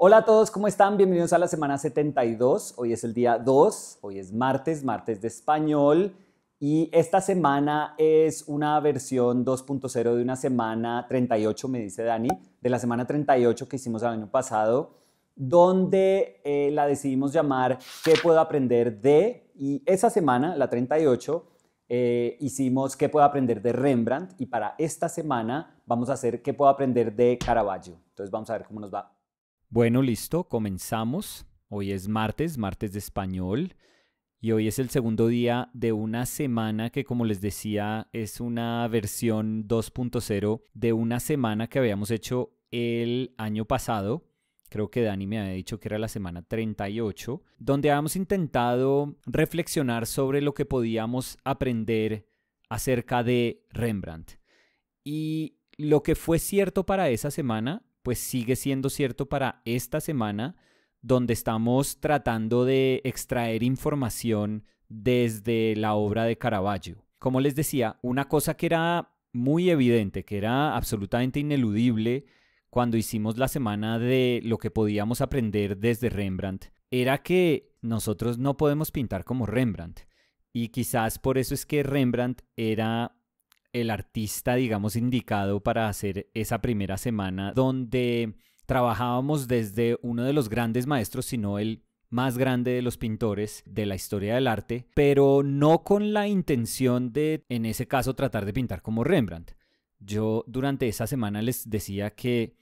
Hola a todos, ¿cómo están? Bienvenidos a la semana 72. Hoy es el día 2, hoy es martes, martes de español. Y esta semana es una versión 2.0 de una semana 38, me dice Dani, de la semana 38 que hicimos el año pasado, donde eh, la decidimos llamar ¿Qué puedo aprender de? Y esa semana, la 38, eh, hicimos ¿Qué puedo aprender de Rembrandt? Y para esta semana vamos a hacer ¿Qué puedo aprender de Caravaggio? Entonces vamos a ver cómo nos va bueno, listo, comenzamos. Hoy es martes, martes de español, y hoy es el segundo día de una semana que, como les decía, es una versión 2.0 de una semana que habíamos hecho el año pasado. Creo que Dani me había dicho que era la semana 38, donde habíamos intentado reflexionar sobre lo que podíamos aprender acerca de Rembrandt. Y lo que fue cierto para esa semana pues sigue siendo cierto para esta semana, donde estamos tratando de extraer información desde la obra de Caravaggio. Como les decía, una cosa que era muy evidente, que era absolutamente ineludible cuando hicimos la semana de lo que podíamos aprender desde Rembrandt, era que nosotros no podemos pintar como Rembrandt. Y quizás por eso es que Rembrandt era el artista, digamos, indicado para hacer esa primera semana donde trabajábamos desde uno de los grandes maestros, sino el más grande de los pintores de la historia del arte, pero no con la intención de, en ese caso, tratar de pintar como Rembrandt. Yo durante esa semana les decía que,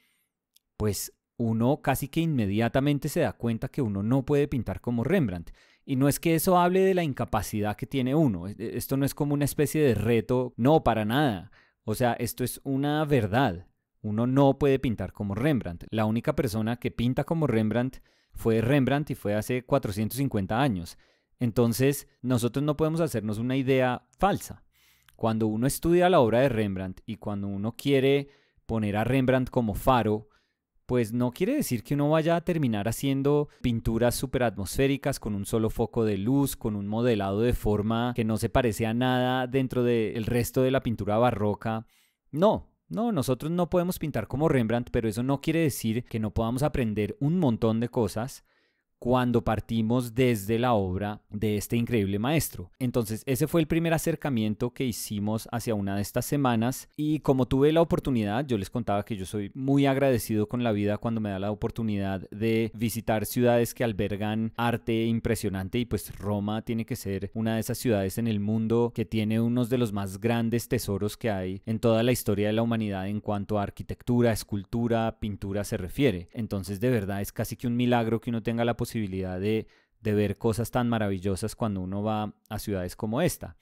pues, uno casi que inmediatamente se da cuenta que uno no puede pintar como Rembrandt y no es que eso hable de la incapacidad que tiene uno. E, e, esto no es como una especie de reto, no, para nada. O sea, esto es una verdad. Uno no puede pintar como Rembrandt. La única persona que pinta como Rembrandt fue Rembrandt y fue hace 450 años. Entonces, nosotros no podemos hacernos una idea falsa. Cuando uno estudia la obra de Rembrandt y cuando uno quiere poner a Rembrandt como faro pues no quiere decir que uno vaya a terminar haciendo pinturas super atmosféricas con un solo foco de luz, con un modelado de forma que no se parece a nada dentro del resto de la pintura barroca. No, no, nosotros no podemos pintar como Rembrandt, pero eso no quiere decir que no podamos aprender un montón de cosas cuando partimos desde la obra de este increíble maestro. Entonces, ese fue el primer acercamiento que hicimos hacia una de estas semanas y como tuve la oportunidad, yo les contaba que yo soy muy agradecido con la vida cuando me da la oportunidad de visitar ciudades que albergan arte impresionante y pues Roma tiene que ser una de esas ciudades en el mundo que tiene unos de los más grandes tesoros que hay en toda la historia de la humanidad en cuanto a arquitectura, escultura, pintura se refiere. Entonces, de verdad es casi que un milagro que uno tenga la posibilidad posibilidad de, de ver cosas tan maravillosas cuando uno va a ciudades como esta.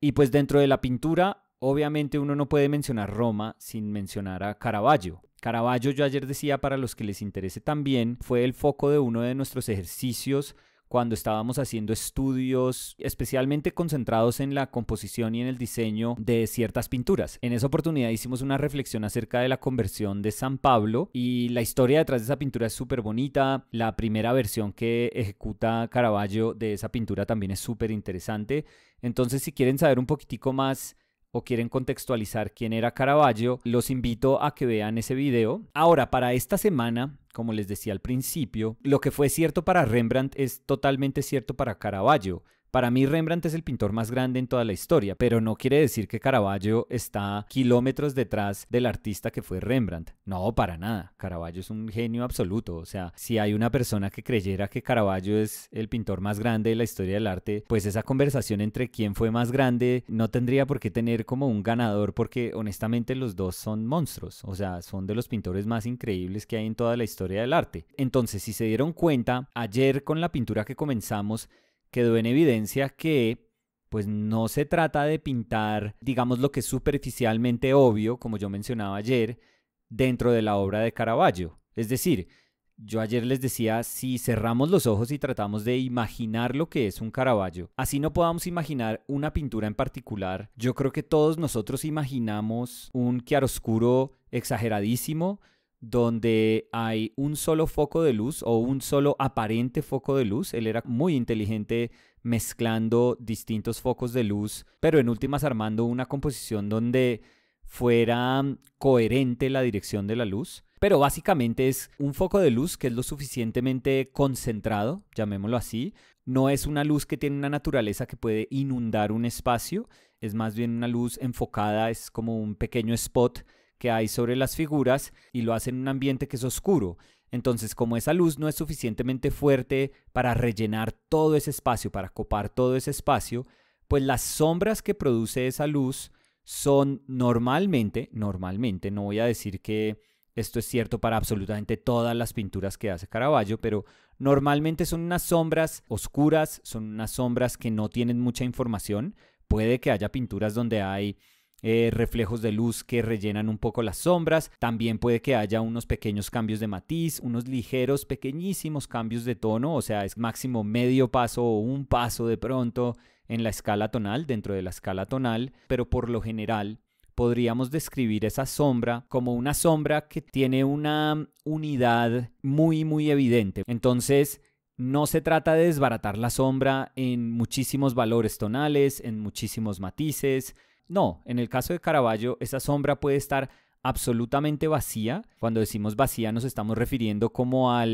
Y pues dentro de la pintura, obviamente uno no puede mencionar Roma sin mencionar a Caravaggio. Caravaggio, yo ayer decía, para los que les interese también, fue el foco de uno de nuestros ejercicios cuando estábamos haciendo estudios especialmente concentrados en la composición y en el diseño de ciertas pinturas. En esa oportunidad hicimos una reflexión acerca de la conversión de San Pablo y la historia detrás de esa pintura es súper bonita. La primera versión que ejecuta Caravaggio de esa pintura también es súper interesante. Entonces, si quieren saber un poquitico más o quieren contextualizar quién era Caravaggio, los invito a que vean ese video. Ahora, para esta semana, como les decía al principio, lo que fue cierto para Rembrandt es totalmente cierto para Caravaggio. Para mí Rembrandt es el pintor más grande en toda la historia, pero no quiere decir que Caravaggio está kilómetros detrás del artista que fue Rembrandt. No, para nada. Caravaggio es un genio absoluto. O sea, si hay una persona que creyera que Caravaggio es el pintor más grande de la historia del arte, pues esa conversación entre quién fue más grande no tendría por qué tener como un ganador porque honestamente los dos son monstruos. O sea, son de los pintores más increíbles que hay en toda la historia del arte. Entonces, si se dieron cuenta, ayer con la pintura que comenzamos, quedó en evidencia que pues no se trata de pintar, digamos, lo que es superficialmente obvio, como yo mencionaba ayer, dentro de la obra de Caravaggio. Es decir, yo ayer les decía, si cerramos los ojos y tratamos de imaginar lo que es un Caravaggio, así no podamos imaginar una pintura en particular, yo creo que todos nosotros imaginamos un chiaroscuro exageradísimo, donde hay un solo foco de luz o un solo aparente foco de luz. Él era muy inteligente mezclando distintos focos de luz, pero en últimas armando una composición donde fuera coherente la dirección de la luz. Pero básicamente es un foco de luz que es lo suficientemente concentrado, llamémoslo así. No es una luz que tiene una naturaleza que puede inundar un espacio, es más bien una luz enfocada, es como un pequeño spot que hay sobre las figuras y lo hace en un ambiente que es oscuro. Entonces, como esa luz no es suficientemente fuerte para rellenar todo ese espacio, para copar todo ese espacio, pues las sombras que produce esa luz son normalmente, normalmente, no voy a decir que esto es cierto para absolutamente todas las pinturas que hace Caravaggio, pero normalmente son unas sombras oscuras, son unas sombras que no tienen mucha información. Puede que haya pinturas donde hay eh, reflejos de luz que rellenan un poco las sombras. También puede que haya unos pequeños cambios de matiz, unos ligeros, pequeñísimos cambios de tono, o sea, es máximo medio paso o un paso de pronto en la escala tonal, dentro de la escala tonal, pero por lo general podríamos describir esa sombra como una sombra que tiene una unidad muy, muy evidente. Entonces, no se trata de desbaratar la sombra en muchísimos valores tonales, en muchísimos matices, no, en el caso de Caravaggio, esa sombra puede estar absolutamente vacía. Cuando decimos vacía nos estamos refiriendo como a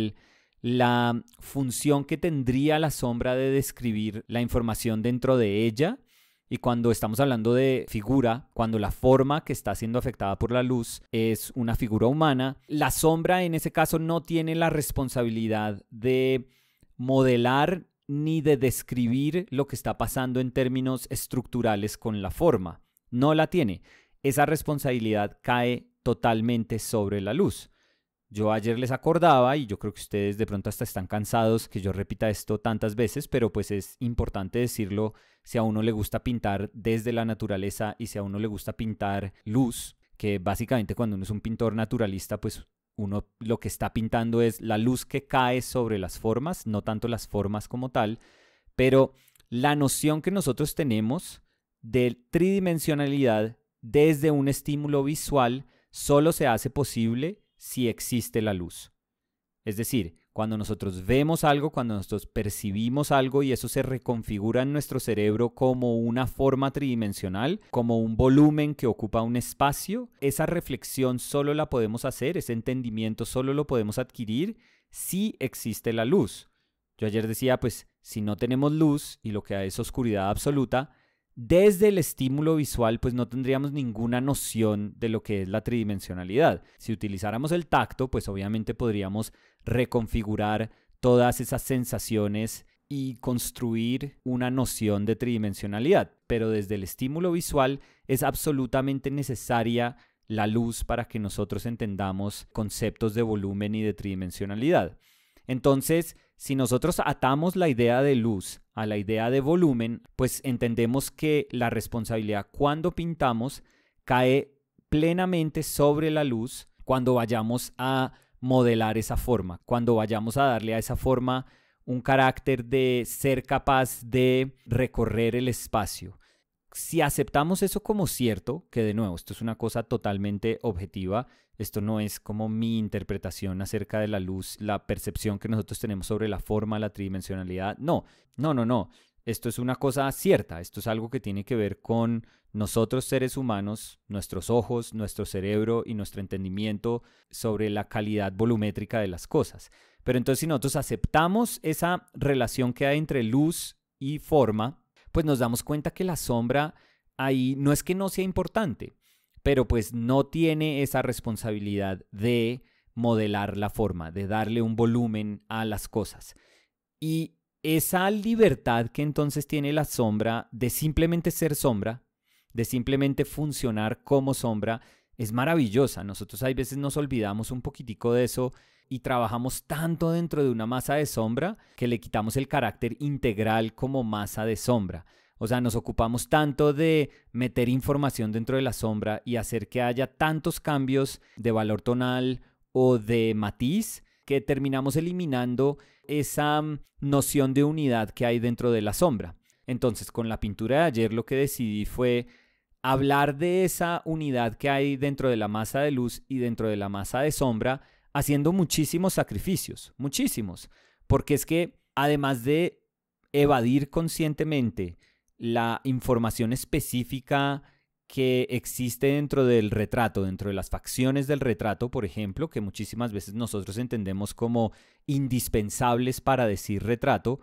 la función que tendría la sombra de describir la información dentro de ella. Y cuando estamos hablando de figura, cuando la forma que está siendo afectada por la luz es una figura humana, la sombra en ese caso no tiene la responsabilidad de modelar ni de describir lo que está pasando en términos estructurales con la forma no la tiene. Esa responsabilidad cae totalmente sobre la luz. Yo ayer les acordaba, y yo creo que ustedes de pronto hasta están cansados que yo repita esto tantas veces, pero pues es importante decirlo si a uno le gusta pintar desde la naturaleza y si a uno le gusta pintar luz, que básicamente cuando uno es un pintor naturalista, pues uno lo que está pintando es la luz que cae sobre las formas, no tanto las formas como tal, pero la noción que nosotros tenemos de tridimensionalidad desde un estímulo visual solo se hace posible si existe la luz. Es decir, cuando nosotros vemos algo, cuando nosotros percibimos algo y eso se reconfigura en nuestro cerebro como una forma tridimensional, como un volumen que ocupa un espacio, esa reflexión solo la podemos hacer, ese entendimiento solo lo podemos adquirir si existe la luz. Yo ayer decía, pues si no tenemos luz y lo que es oscuridad absoluta, desde el estímulo visual, pues no tendríamos ninguna noción de lo que es la tridimensionalidad. Si utilizáramos el tacto, pues obviamente podríamos reconfigurar todas esas sensaciones y construir una noción de tridimensionalidad. Pero desde el estímulo visual es absolutamente necesaria la luz para que nosotros entendamos conceptos de volumen y de tridimensionalidad. Entonces, si nosotros atamos la idea de luz a la idea de volumen, pues entendemos que la responsabilidad cuando pintamos cae plenamente sobre la luz cuando vayamos a modelar esa forma, cuando vayamos a darle a esa forma un carácter de ser capaz de recorrer el espacio, si aceptamos eso como cierto, que de nuevo, esto es una cosa totalmente objetiva, esto no es como mi interpretación acerca de la luz, la percepción que nosotros tenemos sobre la forma, la tridimensionalidad, no, no, no, no. Esto es una cosa cierta, esto es algo que tiene que ver con nosotros seres humanos, nuestros ojos, nuestro cerebro y nuestro entendimiento sobre la calidad volumétrica de las cosas. Pero entonces si nosotros aceptamos esa relación que hay entre luz y forma, pues nos damos cuenta que la sombra ahí no es que no sea importante, pero pues no tiene esa responsabilidad de modelar la forma, de darle un volumen a las cosas. Y esa libertad que entonces tiene la sombra de simplemente ser sombra, de simplemente funcionar como sombra, es maravillosa. Nosotros hay veces nos olvidamos un poquitico de eso y trabajamos tanto dentro de una masa de sombra que le quitamos el carácter integral como masa de sombra. O sea, nos ocupamos tanto de meter información dentro de la sombra y hacer que haya tantos cambios de valor tonal o de matiz que terminamos eliminando esa mm, noción de unidad que hay dentro de la sombra. Entonces, con la pintura de ayer lo que decidí fue hablar de esa unidad que hay dentro de la masa de luz y dentro de la masa de sombra haciendo muchísimos sacrificios, muchísimos, porque es que además de evadir conscientemente la información específica que existe dentro del retrato, dentro de las facciones del retrato, por ejemplo, que muchísimas veces nosotros entendemos como indispensables para decir retrato,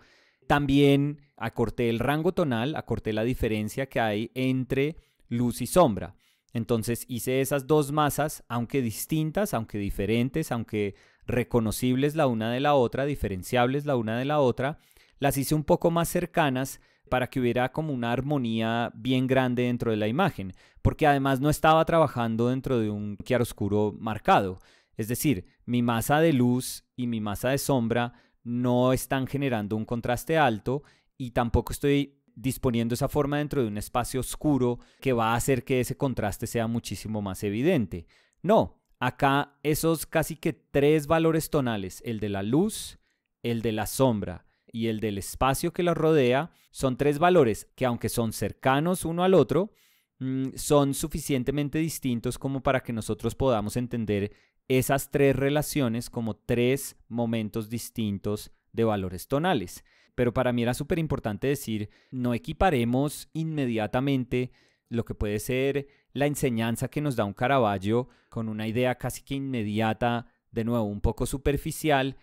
también acorté el rango tonal, acorté la diferencia que hay entre luz y sombra. Entonces hice esas dos masas, aunque distintas, aunque diferentes, aunque reconocibles la una de la otra, diferenciables la una de la otra, las hice un poco más cercanas para que hubiera como una armonía bien grande dentro de la imagen, porque además no estaba trabajando dentro de un chiaroscuro marcado. Es decir, mi masa de luz y mi masa de sombra no están generando un contraste alto y tampoco estoy disponiendo esa forma dentro de un espacio oscuro que va a hacer que ese contraste sea muchísimo más evidente. No, acá esos casi que tres valores tonales, el de la luz, el de la sombra y el del espacio que la rodea, son tres valores que aunque son cercanos uno al otro, mm, son suficientemente distintos como para que nosotros podamos entender esas tres relaciones como tres momentos distintos de valores tonales. Pero para mí era súper importante decir, no equiparemos inmediatamente lo que puede ser la enseñanza que nos da un Caravaggio con una idea casi que inmediata, de nuevo un poco superficial,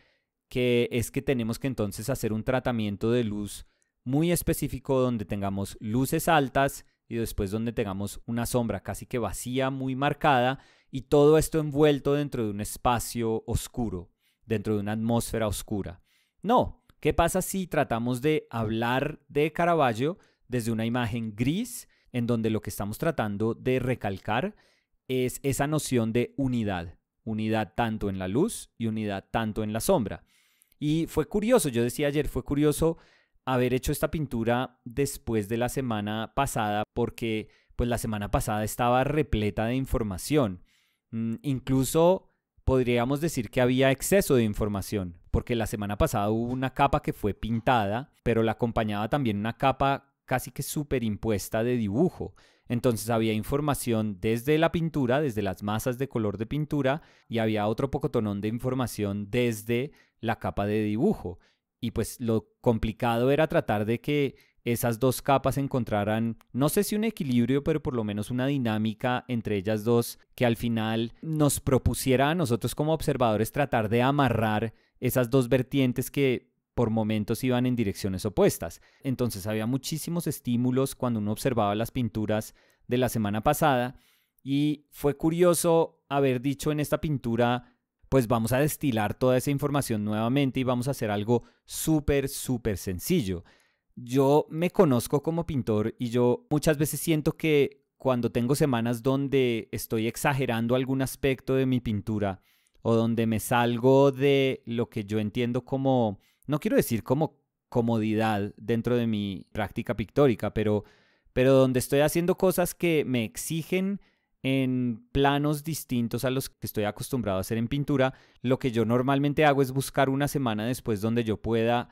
que es que tenemos que entonces hacer un tratamiento de luz muy específico donde tengamos luces altas y después donde tengamos una sombra casi que vacía, muy marcada, y todo esto envuelto dentro de un espacio oscuro, dentro de una atmósfera oscura. No, ¿Qué pasa si tratamos de hablar de Caravaggio desde una imagen gris, en donde lo que estamos tratando de recalcar es esa noción de unidad? Unidad tanto en la luz y unidad tanto en la sombra. Y fue curioso, yo decía ayer, fue curioso haber hecho esta pintura después de la semana pasada, porque pues la semana pasada estaba repleta de información. Mm, incluso podríamos decir que había exceso de información porque la semana pasada hubo una capa que fue pintada, pero la acompañaba también una capa casi que superimpuesta de dibujo. Entonces había información desde la pintura, desde las masas de color de pintura, y había otro pocotonón de información desde la capa de dibujo. Y pues lo complicado era tratar de que esas dos capas encontraran, no sé si un equilibrio, pero por lo menos una dinámica entre ellas dos que al final nos propusiera a nosotros como observadores tratar de amarrar esas dos vertientes que por momentos iban en direcciones opuestas. Entonces había muchísimos estímulos cuando uno observaba las pinturas de la semana pasada y fue curioso haber dicho en esta pintura, pues vamos a destilar toda esa información nuevamente y vamos a hacer algo súper, súper sencillo. Yo me conozco como pintor y yo muchas veces siento que cuando tengo semanas donde estoy exagerando algún aspecto de mi pintura, o donde me salgo de lo que yo entiendo como, no quiero decir como comodidad dentro de mi práctica pictórica, pero, pero donde estoy haciendo cosas que me exigen en planos distintos a los que estoy acostumbrado a hacer en pintura, lo que yo normalmente hago es buscar una semana después donde yo pueda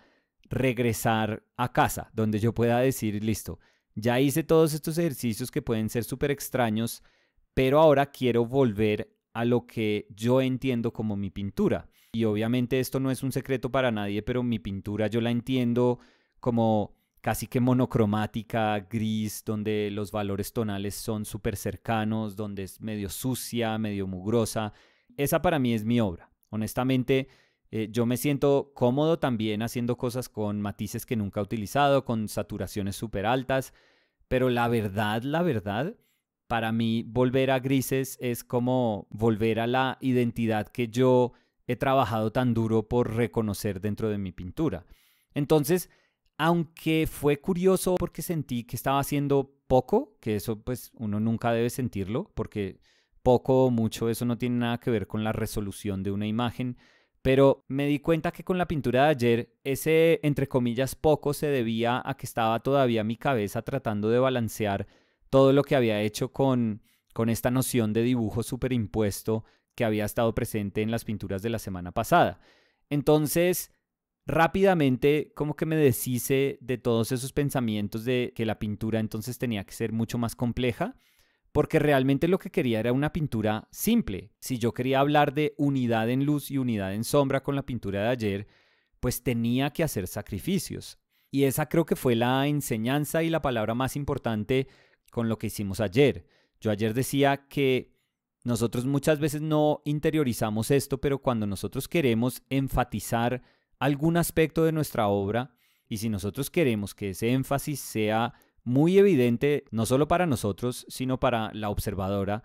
regresar a casa, donde yo pueda decir, listo, ya hice todos estos ejercicios que pueden ser súper extraños, pero ahora quiero volver a lo que yo entiendo como mi pintura. Y obviamente esto no es un secreto para nadie, pero mi pintura yo la entiendo como casi que monocromática, gris, donde los valores tonales son súper cercanos, donde es medio sucia, medio mugrosa. Esa para mí es mi obra. Honestamente, eh, yo me siento cómodo también haciendo cosas con matices que nunca he utilizado, con saturaciones súper altas, pero la verdad, la verdad, para mí volver a grises es como volver a la identidad que yo he trabajado tan duro por reconocer dentro de mi pintura. Entonces, aunque fue curioso porque sentí que estaba haciendo poco, que eso pues uno nunca debe sentirlo, porque poco o mucho eso no tiene nada que ver con la resolución de una imagen, pero me di cuenta que con la pintura de ayer ese entre comillas poco se debía a que estaba todavía mi cabeza tratando de balancear todo lo que había hecho con, con esta noción de dibujo superimpuesto que había estado presente en las pinturas de la semana pasada. Entonces, rápidamente como que me deshice de todos esos pensamientos de que la pintura entonces tenía que ser mucho más compleja, porque realmente lo que quería era una pintura simple. Si yo quería hablar de unidad en luz y unidad en sombra con la pintura de ayer, pues tenía que hacer sacrificios. Y esa creo que fue la enseñanza y la palabra más importante con lo que hicimos ayer. Yo ayer decía que nosotros muchas veces no interiorizamos esto, pero cuando nosotros queremos enfatizar algún aspecto de nuestra obra, y si nosotros queremos que ese énfasis sea muy evidente, no solo para nosotros, sino para la observadora,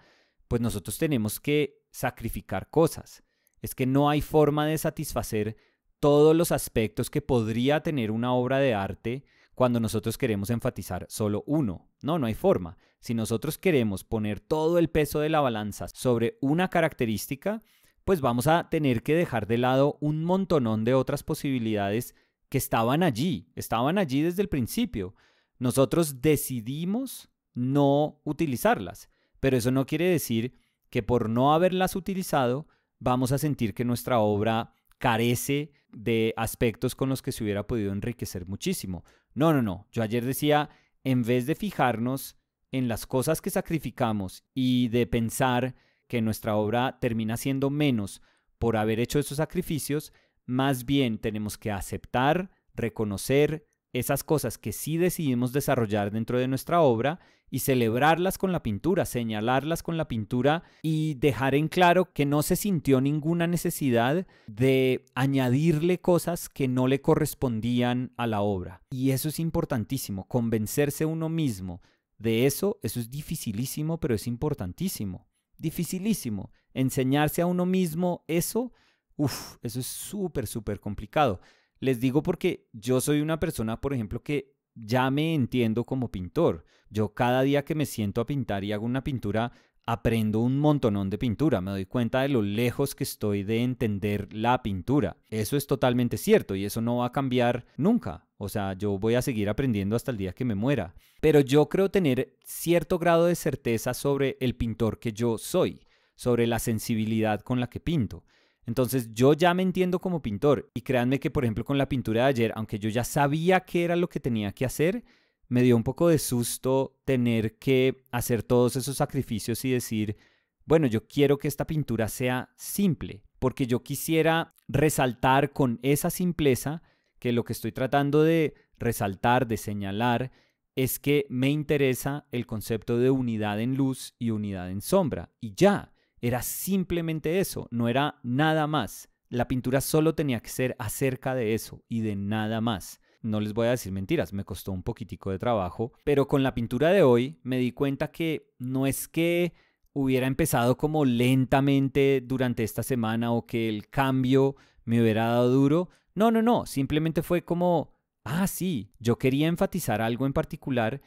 pues nosotros tenemos que sacrificar cosas. Es que no hay forma de satisfacer todos los aspectos que podría tener una obra de arte cuando nosotros queremos enfatizar solo uno. No, no hay forma. Si nosotros queremos poner todo el peso de la balanza sobre una característica, pues vamos a tener que dejar de lado un montonón de otras posibilidades que estaban allí, estaban allí desde el principio. Nosotros decidimos no utilizarlas, pero eso no quiere decir que por no haberlas utilizado vamos a sentir que nuestra obra carece de aspectos con los que se hubiera podido enriquecer muchísimo. No, no, no. Yo ayer decía, en vez de fijarnos en las cosas que sacrificamos y de pensar que nuestra obra termina siendo menos por haber hecho esos sacrificios, más bien tenemos que aceptar, reconocer esas cosas que sí decidimos desarrollar dentro de nuestra obra y celebrarlas con la pintura, señalarlas con la pintura y dejar en claro que no se sintió ninguna necesidad de añadirle cosas que no le correspondían a la obra. Y eso es importantísimo, convencerse uno mismo de eso, eso es dificilísimo, pero es importantísimo. Dificilísimo. Enseñarse a uno mismo eso, uff, eso es súper, súper complicado. Les digo porque yo soy una persona, por ejemplo, que ya me entiendo como pintor. Yo cada día que me siento a pintar y hago una pintura, aprendo un montonón de pintura, me doy cuenta de lo lejos que estoy de entender la pintura. Eso es totalmente cierto y eso no va a cambiar nunca. O sea, yo voy a seguir aprendiendo hasta el día que me muera. Pero yo creo tener cierto grado de certeza sobre el pintor que yo soy, sobre la sensibilidad con la que pinto. Entonces yo ya me entiendo como pintor y créanme que por ejemplo con la pintura de ayer, aunque yo ya sabía qué era lo que tenía que hacer, me dio un poco de susto tener que hacer todos esos sacrificios y decir, bueno, yo quiero que esta pintura sea simple, porque yo quisiera resaltar con esa simpleza que lo que estoy tratando de resaltar, de señalar, es que me interesa el concepto de unidad en luz y unidad en sombra. Y ya, era simplemente eso, no era nada más. La pintura solo tenía que ser acerca de eso y de nada más. No les voy a decir mentiras, me costó un poquitico de trabajo, pero con la pintura de hoy me di cuenta que no es que hubiera empezado como lentamente durante esta semana o que el cambio me hubiera dado duro. No, no, no, simplemente fue como, ah, sí, yo quería enfatizar algo en particular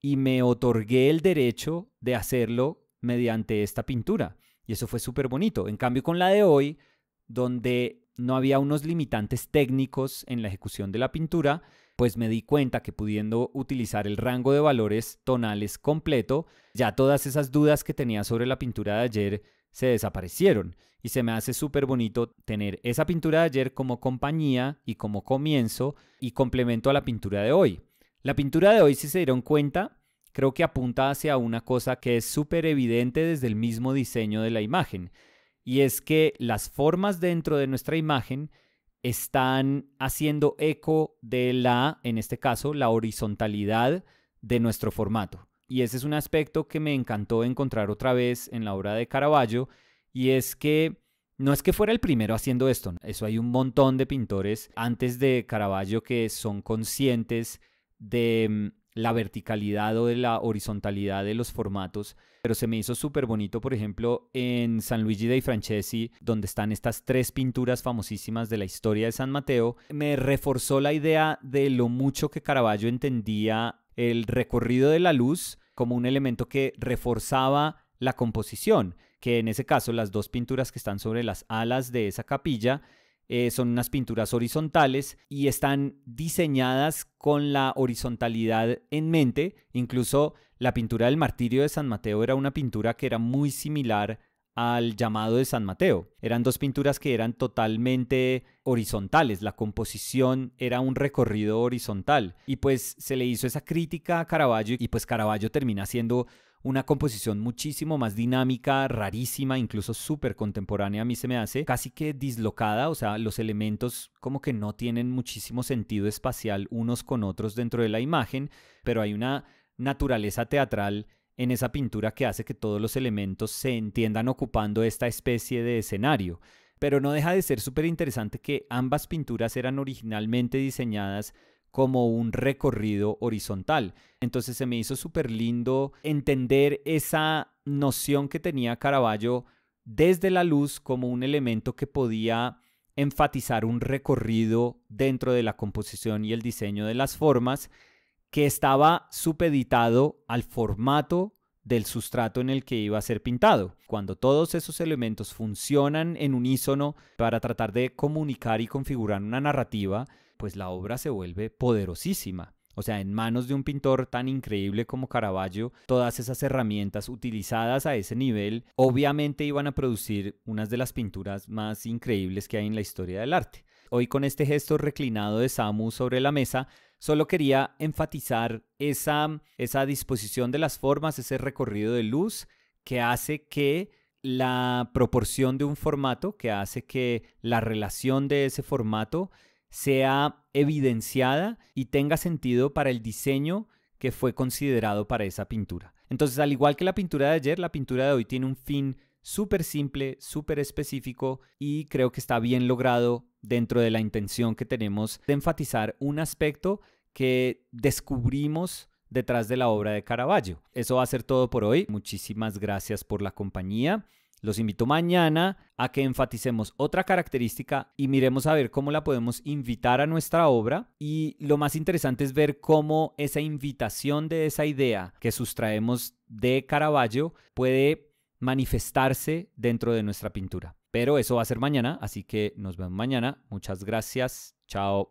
y me otorgué el derecho de hacerlo mediante esta pintura. Y eso fue súper bonito. En cambio, con la de hoy, donde no había unos limitantes técnicos en la ejecución de la pintura, pues me di cuenta que pudiendo utilizar el rango de valores tonales completo, ya todas esas dudas que tenía sobre la pintura de ayer se desaparecieron. Y se me hace súper bonito tener esa pintura de ayer como compañía y como comienzo y complemento a la pintura de hoy. La pintura de hoy, si se dieron cuenta, creo que apunta hacia una cosa que es súper evidente desde el mismo diseño de la imagen, y es que las formas dentro de nuestra imagen están haciendo eco de la, en este caso, la horizontalidad de nuestro formato. Y ese es un aspecto que me encantó encontrar otra vez en la obra de Caravaggio, y es que no es que fuera el primero haciendo esto, eso hay un montón de pintores antes de Caravaggio que son conscientes de mm, la verticalidad o de la horizontalidad de los formatos, pero se me hizo súper bonito, por ejemplo, en San Luigi dei Francesi, donde están estas tres pinturas famosísimas de la historia de San Mateo, me reforzó la idea de lo mucho que Caravaggio entendía el recorrido de la luz como un elemento que reforzaba la composición, que en ese caso las dos pinturas que están sobre las alas de esa capilla eh, son unas pinturas horizontales y están diseñadas con la horizontalidad en mente. Incluso la pintura del martirio de San Mateo era una pintura que era muy similar al llamado de San Mateo. Eran dos pinturas que eran totalmente horizontales, la composición era un recorrido horizontal y pues se le hizo esa crítica a Caravaggio y pues Caravaggio termina siendo una composición muchísimo más dinámica, rarísima, incluso súper contemporánea a mí se me hace, casi que dislocada, o sea, los elementos como que no tienen muchísimo sentido espacial unos con otros dentro de la imagen, pero hay una naturaleza teatral en esa pintura que hace que todos los elementos se entiendan ocupando esta especie de escenario. Pero no deja de ser súper interesante que ambas pinturas eran originalmente diseñadas como un recorrido horizontal. Entonces se me hizo súper lindo entender esa noción que tenía Caravaggio desde la luz como un elemento que podía enfatizar un recorrido dentro de la composición y el diseño de las formas que estaba supeditado al formato del sustrato en el que iba a ser pintado. Cuando todos esos elementos funcionan en unísono para tratar de comunicar y configurar una narrativa, pues la obra se vuelve poderosísima. O sea, en manos de un pintor tan increíble como Caravaggio, todas esas herramientas utilizadas a ese nivel obviamente iban a producir unas de las pinturas más increíbles que hay en la historia del arte. Hoy con este gesto reclinado de Samu sobre la mesa, solo quería enfatizar esa, esa disposición de las formas, ese recorrido de luz que hace que la proporción de un formato, que hace que la relación de ese formato sea evidenciada y tenga sentido para el diseño que fue considerado para esa pintura. Entonces, al igual que la pintura de ayer, la pintura de hoy tiene un fin súper simple, súper específico y creo que está bien logrado dentro de la intención que tenemos de enfatizar un aspecto que descubrimos detrás de la obra de Caravaggio. Eso va a ser todo por hoy. Muchísimas gracias por la compañía. Los invito mañana a que enfaticemos otra característica y miremos a ver cómo la podemos invitar a nuestra obra. Y lo más interesante es ver cómo esa invitación de esa idea que sustraemos de Caravaggio puede manifestarse dentro de nuestra pintura. Pero eso va a ser mañana, así que nos vemos mañana. Muchas gracias. Chao.